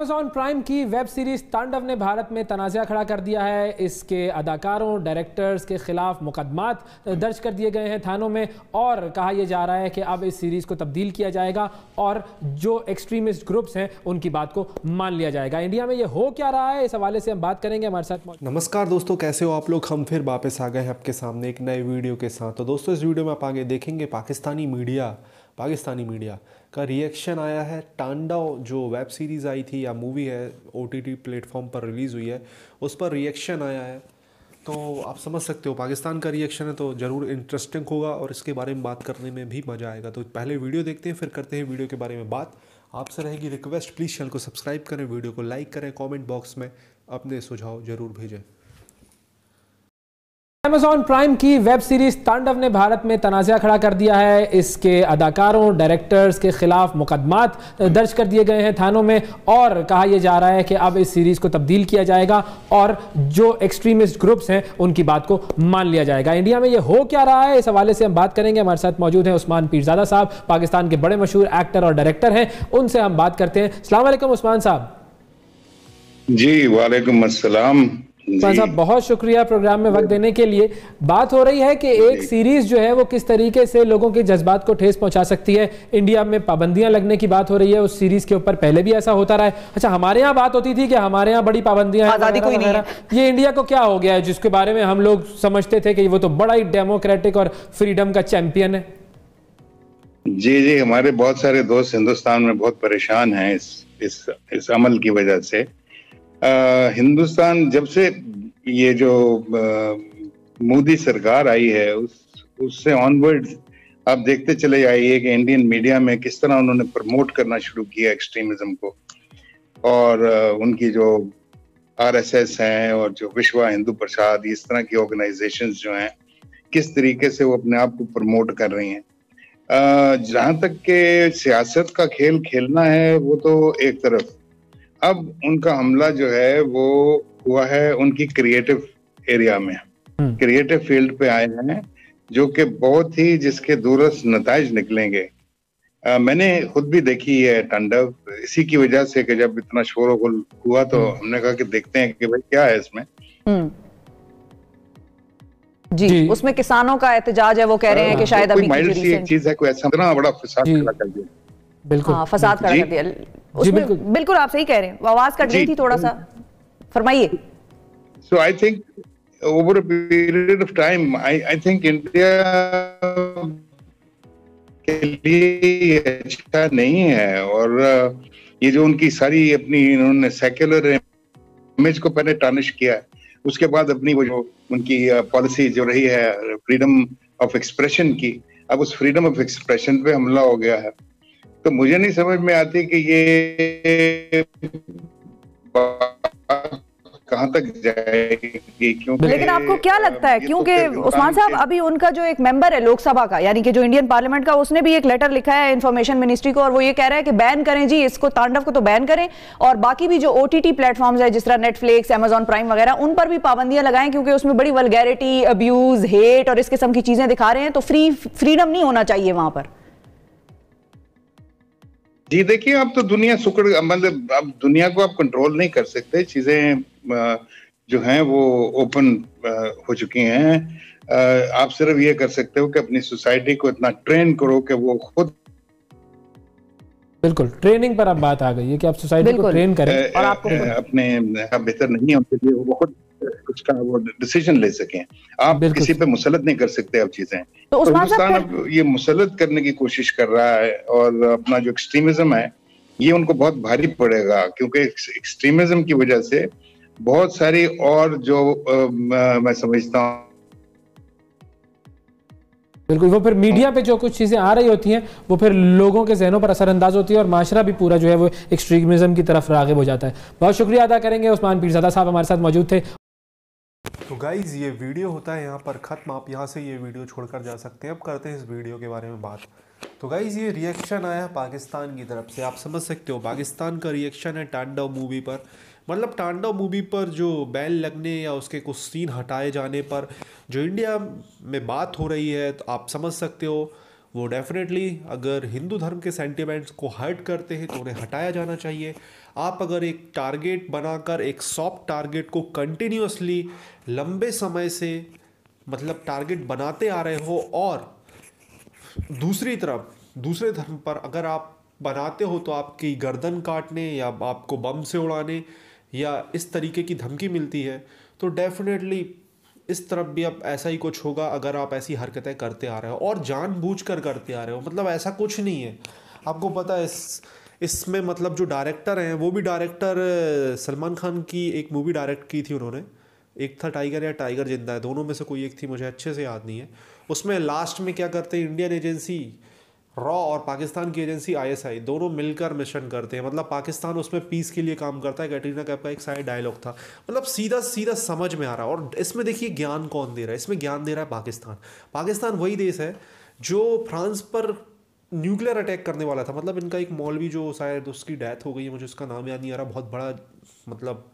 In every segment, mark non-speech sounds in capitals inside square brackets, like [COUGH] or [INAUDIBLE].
Amazon Prime की web series Tandav ने भारत में तनाज़ा खड़ा कर दिया है इसके अदाकारों डायरेक्टर्स के खिलाफ मुकदमात दर्ज कर दिए गए हैं थानों में और कहा यह जा रहा है कि अब इस सीरीज़ को तब्दील किया जाएगा और जो एक्सट्रीमिस्ट ग्रुप्स हैं उनकी बात को मान लिया जाएगा इंडिया में ये हो क्या रहा है इस हवाले से हम बात करेंगे हमारे साथ नमस्कार दोस्तों कैसे हो आप लोग हम फिर वापस आ गए हैं आपके सामने एक नए वीडियो के साथ तो दोस्तों इस वीडियो में आप आगे देखेंगे पाकिस्तानी मीडिया पाकिस्तानी मीडिया का रिएक्शन आया है टांडा जो वेब सीरीज़ आई थी या मूवी है ओ टी प्लेटफॉर्म पर रिलीज़ हुई है उस पर रिएक्शन आया है तो आप समझ सकते हो पाकिस्तान का रिएक्शन है तो ज़रूर इंटरेस्टिंग होगा और इसके बारे में बात करने में भी मज़ा आएगा तो पहले वीडियो देखते हैं फिर करते हैं वीडियो के बारे में बात आपसे रहेगी रिक्वेस्ट प्लीज़ चैनल को सब्सक्राइब करें वीडियो को लाइक करें कमेंट बॉक्स में अपने सुझाव ज़रूर भेजें एमेजॉन प्राइम की वेब सीरीज तांडव ने भारत में तनाज़ा खड़ा कर दिया है इसके अदाकारों डायरेक्टर्स के खिलाफ मुकदमा दर्ज कर दिए गए हैं थानों में और कहा यह जा रहा है कि अब इस सीरीज़ को तब्दील किया जाएगा और जो एक्सट्रीमिस्ट ग्रुप्स हैं उनकी बात को मान लिया जाएगा इंडिया में यह हो क्या रहा है इस हवाले से हम बात करेंगे हमारे साथ मौजूद हैं उस्मान पीरजादा साहब पाकिस्तान के बड़े मशहूर एक्टर और डायरेक्टर हैं उनसे हम बात करते हैं अलैक्म उस्मान साहब जी वालेकुम असलम तो साहब बहुत शुक्रिया प्रोग्राम में वक्त देने के लिए बात हो रही है कि एक सीरीज जो है वो किस तरीके से लोगों के जज्बात को ठेस पहुंचा सकती है इंडिया में पाबंदियां लगने की बात हो रही है उस सीरीज के ऊपर पहले भी ऐसा होता रहा है अच्छा हमारे यहाँ बात होती थी कि हमारे यहाँ बड़ी पाबंदियां आजादी कोई नहीं ये इंडिया को क्या हो गया है जिसके बारे में हम लोग समझते थे कि वो तो बड़ा ही डेमोक्रेटिक और फ्रीडम का चैंपियन है जी जी हमारे बहुत सारे दोस्त हिंदुस्तान में बहुत परेशान हैं इस इस इस अमल की वजह से हिंदुस्तान जब से ये जो मोदी सरकार आई है उस उससे ऑनवर्ड आप देखते चले आइए कि इंडियन मीडिया में किस तरह उन्होंने प्रमोट करना शुरू किया एक्सट्रीमिज्म को और उनकी जो आरएसएस हैं और जो विश्व हिंदू प्रसाद इस तरह की ऑर्गेनाइजेशंस जो हैं किस तरीके से वो अपने आप को प्रमोट कर रही हैं जहाँ तक के सियासत का खेल खेलना है वो तो एक तरफ अब उनका हमला जो है वो हुआ है उनकी क्रिएटिव एरिया में क्रिएटिव हम्म। फील्ड पे आए हैं जो कि बहुत ही जिसके दूरस्थ नतज निकलेंगे आ, मैंने खुद भी देखी है टंडव इसी की वजह से कि जब इतना शोर गुल हुआ तो हम्म। हमने कहा कि देखते हैं कि भाई क्या है इसमें हम्म। जी, जी उसमें किसानों का एहतजाज है वो कह रहे हैं कि शायद अभी माइल्ड सी एक चीज है कोई ऐसा बड़ा फसाद खड़ा कर दिया बिल्कुल हाँ, फसाद खड़ा कर दिया जी बिल्कुल बिल्कुल आप सही कह रहे हैं आवाज कट गई थी थोड़ा सा फरमाइए so I think over a period of time I I think India के लिए अच्छा नहीं है और uh, ये जो उनकी सारी अपनी इन्होंने सेक्युलर इमेज को पहले टानिश किया है उसके बाद अपनी वो जो उनकी पॉलिसी uh, जो रही है फ्रीडम ऑफ एक्सप्रेशन की अब उस फ्रीडम ऑफ एक्सप्रेशन पे हमला हो गया है तो मुझे नहीं समझ में आती कि ये कहां तक जाएगी क्योंकि लेकिन आपको क्या लगता है तो क्योंकि उस्मान साहब अभी उनका जो एक मेंबर है लोकसभा का यानी कि जो इंडियन पार्लियामेंट का उसने भी एक लेटर लिखा है इंफॉर्मेशन मिनिस्ट्री को और वो ये कह रहा है कि बैन करें जी इसको तांडव को तो बैन करें और बाकी भी जो ओ टी प्लेटफॉर्म्स है जिस तरह नेटफ्लिक्स एमेजॉन प्राइम वगैरह उन पर भी पाबंदियां लगाएं क्योंकि उसमें बड़ी वलगैरिटी अब्यूज हेट और इस किस्म की चीजें दिखा रहे हैं तो फ्री फ्रीडम नहीं होना चाहिए वहां पर जी देखिए अब तो दुनिया सुकड़ मतलब अब दुनिया को आप कंट्रोल नहीं कर सकते चीजें जो हैं वो ओपन हो चुकी हैं आप सिर्फ ये कर सकते हो कि अपनी सोसाइटी को इतना ट्रेन करो कि वो खुद बिल्कुल ट्रेनिंग पर अब बात आ गई है कि आप सोसाइटी को ट्रेन करें और आपको अपने बेहतर नहीं है उनके लिए वो खुद कुछ का वो डिसीजन ले सके आप किसी पे मुसलत नहीं कर सकते अब चीजें तो हिंदुस्तान अब ये मुसलत करने की कोशिश कर रहा है और अपना जो एक्सट्रीमिज्म है ये उनको बहुत भारी पड़ेगा क्योंकि एक्सट्रीमिज्म की वजह से बहुत सारी और जो आ, मैं समझता हूँ बिल्कुल वो फिर मीडिया पे जो कुछ चीज़ें आ रही होती हैं वो फिर लोगों के जहनों पर असरअंदाज होती है और माशरा भी पूरा जो है वो एक्सट्रीमिज्म की तरफ रागब हो जाता है बहुत शुक्रिया अदा करेंगे उस्मान पीरजादा साहब हमारे साथ मौजूद थे तो गाइज़ ये वीडियो होता है यहाँ पर ख़त्म आप यहाँ से ये वीडियो छोड़कर जा सकते हैं अब करते हैं इस वीडियो के बारे में बात तो गाइज़ ये रिएक्शन आया है पाकिस्तान की तरफ से आप समझ सकते हो पाकिस्तान का रिएक्शन है टांडव मूवी पर मतलब टांडव मूवी पर जो बैन लगने या उसके कुछ सीन हटाए जाने पर जो इंडिया में बात हो रही है तो आप समझ सकते हो वो डेफिनेटली अगर हिंदू धर्म के सेंटिमेंट्स को हर्ट करते हैं तो उन्हें हटाया जाना चाहिए आप अगर एक टारगेट बनाकर एक सॉफ्ट टारगेट को कंटिन्यूसली लंबे समय से मतलब टारगेट बनाते आ रहे हो और दूसरी तरफ दूसरे धर्म पर अगर आप बनाते हो तो आपकी गर्दन काटने या आपको बम से उड़ाने या इस तरीके की धमकी मिलती है तो डेफिनेटली इस तरफ भी अब ऐसा ही कुछ होगा अगर आप ऐसी हरकतें करते आ रहे हो और जानबूझ कर करते आ रहे हो मतलब ऐसा कुछ नहीं है आपको पता है इस इसमें मतलब जो डायरेक्टर हैं वो भी डायरेक्टर सलमान खान की एक मूवी डायरेक्ट की थी उन्होंने एक था टाइगर या टाइगर जिंदा है दोनों में से कोई एक थी मुझे अच्छे से याद नहीं है उसमें लास्ट में क्या करते हैं इंडियन एजेंसी रॉ और पाकिस्तान की एजेंसी आईएसआई दोनों मिलकर मिशन करते हैं मतलब पाकिस्तान उसमें पीस के लिए काम करता है कैटरीना कैप का एक साइड डायलॉग था मतलब सीधा सीधा समझ में आ रहा है और इसमें देखिए ज्ञान कौन दे रहा है इसमें ज्ञान दे रहा है पाकिस्तान पाकिस्तान वही देश है जो फ्रांस पर न्यूक्लियर अटैक करने वाला था मतलब इनका एक मौलवी जो शायद उसकी डेथ हो गई है मुझे उसका नाम याद नहीं आ रहा बहुत बड़ा मतलब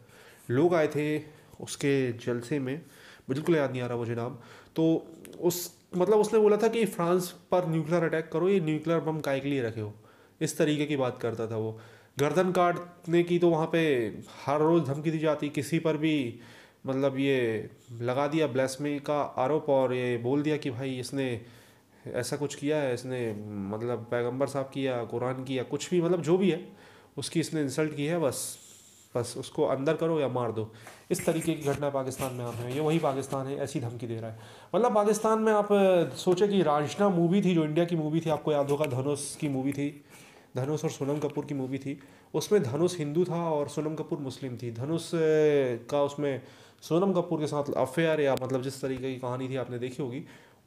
लोग आए थे उसके जलसे में बिल्कुल याद नहीं आ रहा मुझे नाम तो उस मतलब उसने बोला था कि फ्रांस पर न्यूक्लियर अटैक करो ये न्यूक्लियर बम काय के लिए रखे हो इस तरीके की बात करता था वो गर्दन काटने की तो वहाँ पे हर रोज़ धमकी दी जाती किसी पर भी मतलब ये लगा दिया ब्लैसमी का आरोप और ये बोल दिया कि भाई इसने ऐसा कुछ किया है इसने मतलब पैगंबर साहब किया कुरान किया कुछ भी मतलब जो भी है उसकी इसने इंसल्ट की है बस बस उसको अंदर करो या मार दो इस तरीके की घटना पाकिस्तान में आम है ये वही पाकिस्तान है ऐसी धमकी दे रहा है मतलब पाकिस्तान में आप सोचे कि राजना मूवी थी जो इंडिया की मूवी थी आपको याद होगा धनुष की मूवी थी धनुष और सोनम कपूर की मूवी थी उसमें धनुष हिंदू था और सोनम कपूर मुस्लिम थी धनुष का उसमें सोनम कपूर के साथ अफेयर या मतलब जिस तरीके की कहानी थी आपने देखी होगी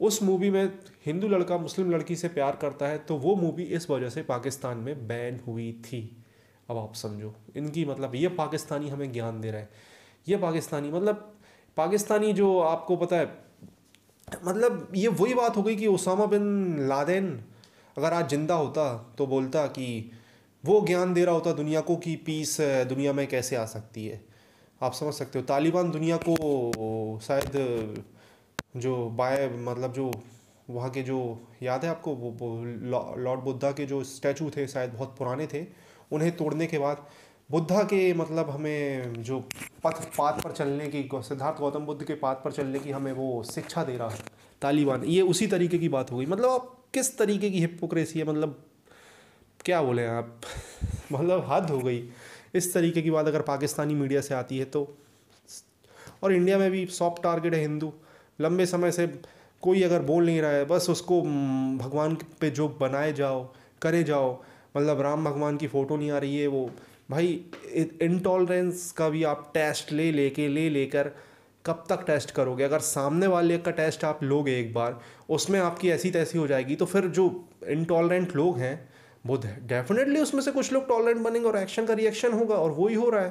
उस मूवी में हिंदू लड़का मुस्लिम लड़की से प्यार करता है तो वो मूवी इस वजह से पाकिस्तान में बैन हुई थी अब आप समझो इनकी मतलब ये पाकिस्तानी हमें ज्ञान दे रहा है ये पाकिस्तानी मतलब पाकिस्तानी जो आपको पता है मतलब ये वही बात हो गई कि उसामा बिन लादेन अगर आज ज़िंदा होता तो बोलता कि वो ज्ञान दे रहा होता दुनिया को कि पीस दुनिया में कैसे आ सकती है आप समझ सकते हो तालिबान दुनिया को शायद जो बाय मतलब जो वहाँ के जो याद है आपको वो, लॉर्ड बुद्धा के जो स्टैचू थे शायद बहुत पुराने थे उन्हें तोड़ने के बाद बुद्धा के मतलब हमें जो पथ पाथ पर चलने की सिद्धार्थ गौतम बुद्ध के पाथ पर चलने की हमें वो शिक्षा दे रहा है तालिबान ये उसी तरीके की बात हो गई मतलब आप किस तरीके की हिपोक्रेसी है मतलब क्या बोले आप [LAUGHS] मतलब हद हो गई इस तरीके की बात अगर पाकिस्तानी मीडिया से आती है तो और इंडिया में भी सॉफ्ट टारगेट है हिंदू लंबे समय से कोई अगर बोल नहीं रहा है बस उसको भगवान पे जो बनाए जाओ करे जाओ मतलब राम भगवान की फ़ोटो नहीं आ रही है वो भाई इनटॉलरेंस का भी आप टेस्ट ले लेके ले लेकर कब तक टेस्ट करोगे अगर सामने वाले का टेस्ट आप लोगे एक बार उसमें आपकी ऐसी तैसी हो जाएगी तो फिर जो इनटॉलरेंट लोग हैं वो डेफिनेटली उसमें से कुछ लोग टॉलरेंट बनेंगे और एक्शन का रिएक्शन होगा और वो ही हो रहा है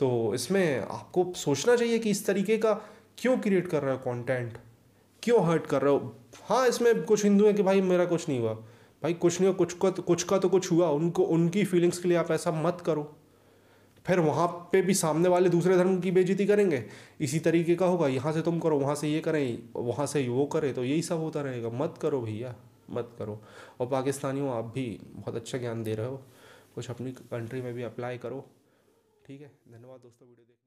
तो इसमें आपको सोचना चाहिए कि इस तरीके का क्यों क्रिएट कर रहा है कॉन्टेंट क्यों हर्ट कर रहे हो हाँ इसमें कुछ हिंदू हैं कि भाई मेरा कुछ नहीं हुआ भाई कुछ नहीं हुआ कुछ का तो कुछ का तो कुछ हुआ उनको उनकी फीलिंग्स के लिए आप ऐसा मत करो फिर वहाँ पे भी सामने वाले दूसरे धर्म की बेजती करेंगे इसी तरीके का होगा यहाँ से तुम करो वहाँ से ये करें वहाँ से वो करें तो यही सब होता रहेगा मत करो भैया मत करो और पाकिस्तानियों आप भी बहुत अच्छा ज्ञान दे रहे हो कुछ अपनी कंट्री में भी अप्लाई करो ठीक है धन्यवाद दोस्तों वीडियो देख